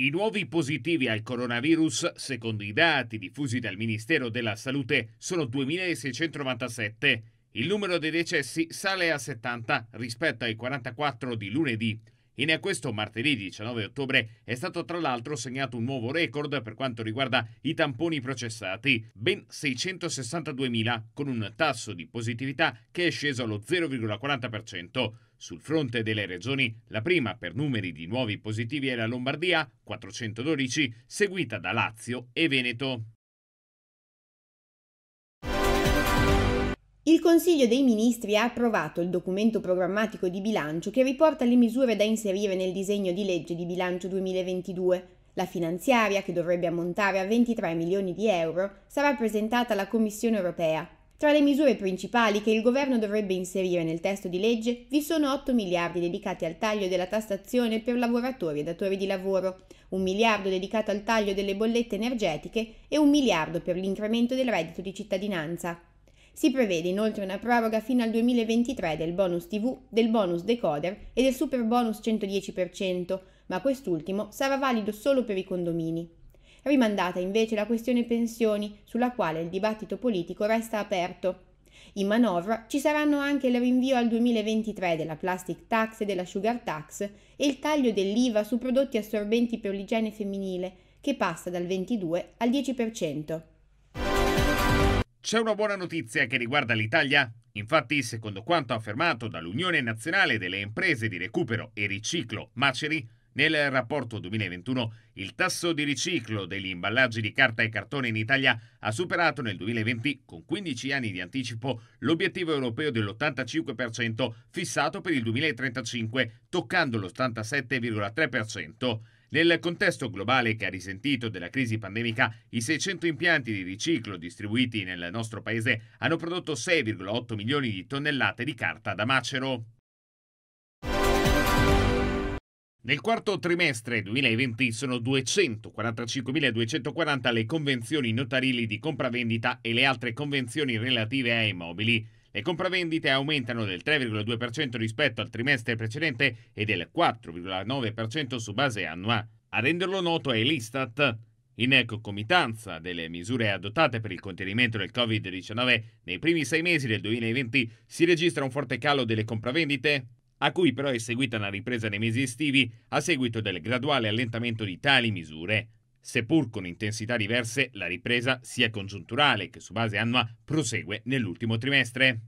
I nuovi positivi al coronavirus, secondo i dati diffusi dal Ministero della Salute, sono 2.697. Il numero dei decessi sale a 70 rispetto ai 44 di lunedì. In questo martedì 19 ottobre è stato tra l'altro segnato un nuovo record per quanto riguarda i tamponi processati, ben 662.000, con un tasso di positività che è sceso allo 0,40%. Sul fronte delle regioni, la prima per numeri di nuovi positivi è la Lombardia, 412, seguita da Lazio e Veneto. Il Consiglio dei Ministri ha approvato il documento programmatico di bilancio che riporta le misure da inserire nel disegno di legge di bilancio 2022. La finanziaria, che dovrebbe ammontare a 23 milioni di euro, sarà presentata alla Commissione europea. Tra le misure principali che il governo dovrebbe inserire nel testo di legge vi sono 8 miliardi dedicati al taglio della tassazione per lavoratori e datori di lavoro, 1 miliardo dedicato al taglio delle bollette energetiche e 1 miliardo per l'incremento del reddito di cittadinanza. Si prevede inoltre una proroga fino al 2023 del bonus TV, del bonus decoder e del super bonus 110%, ma quest'ultimo sarà valido solo per i condomini. Rimandata invece la questione pensioni, sulla quale il dibattito politico resta aperto. In manovra ci saranno anche il rinvio al 2023 della plastic tax e della sugar tax e il taglio dell'IVA su prodotti assorbenti per l'igiene femminile, che passa dal 22 al 10%. C'è una buona notizia che riguarda l'Italia? Infatti, secondo quanto affermato dall'Unione Nazionale delle Imprese di Recupero e Riciclo Maceri, nel rapporto 2021 il tasso di riciclo degli imballaggi di carta e cartone in Italia ha superato nel 2020, con 15 anni di anticipo, l'obiettivo europeo dell'85% fissato per il 2035, toccando l'87,3%. Nel contesto globale che ha risentito della crisi pandemica, i 600 impianti di riciclo distribuiti nel nostro paese hanno prodotto 6,8 milioni di tonnellate di carta da macero. Nel quarto trimestre 2020 sono 245.240 le convenzioni notarili di compravendita e le altre convenzioni relative ai mobili. Le compravendite aumentano del 3,2% rispetto al trimestre precedente e del 4,9% su base annua. A renderlo noto è l'Istat. In concomitanza delle misure adottate per il contenimento del Covid-19 nei primi sei mesi del 2020 si registra un forte calo delle compravendite, a cui però è seguita una ripresa nei mesi estivi a seguito del graduale allentamento di tali misure. Seppur con intensità diverse, la ripresa sia congiunturale che su base annua prosegue nell'ultimo trimestre.